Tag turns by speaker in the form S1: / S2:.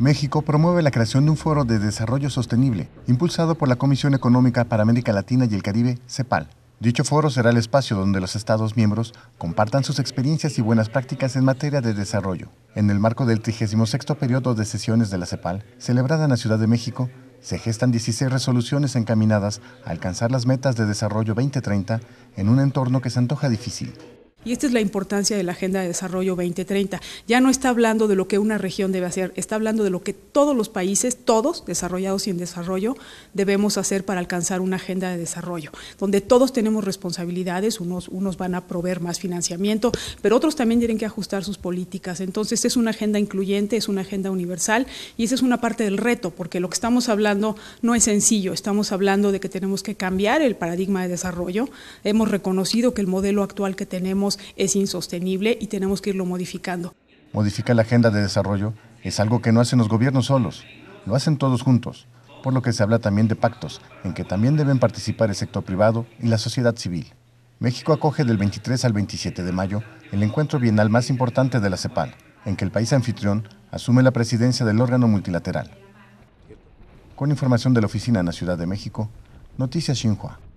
S1: México promueve la creación de un foro de desarrollo sostenible, impulsado por la Comisión Económica para América Latina y el Caribe, CEPAL. Dicho foro será el espacio donde los Estados miembros compartan sus experiencias y buenas prácticas en materia de desarrollo. En el marco del 36 periodo de sesiones de la CEPAL, celebrada en la Ciudad de México, se gestan 16 resoluciones encaminadas a alcanzar las metas de desarrollo 2030 en un entorno que se antoja difícil.
S2: Y esta es la importancia de la Agenda de Desarrollo 2030. Ya no está hablando de lo que una región debe hacer, está hablando de lo que todos los países, todos, desarrollados y en desarrollo, debemos hacer para alcanzar una agenda de desarrollo, donde todos tenemos responsabilidades, unos, van a proveer más financiamiento, pero otros también tienen que ajustar sus políticas. Entonces es una agenda incluyente, es una agenda universal y esa es una parte del reto, porque lo que estamos hablando no es sencillo, estamos hablando de que tenemos que cambiar el paradigma de desarrollo. Hemos reconocido que el modelo actual que tenemos es insostenible y tenemos que irlo modificando.
S1: Modificar la agenda de desarrollo es algo que no hacen los gobiernos solos, lo hacen todos juntos, por lo que se habla también de pactos, en que también deben participar el sector privado y la sociedad civil. México acoge del 23 al 27 de mayo el encuentro bienal más importante de la CEPAL, en que el país anfitrión asume la presidencia del órgano multilateral. Con información de la oficina en la Ciudad de México, Noticias Xinhua.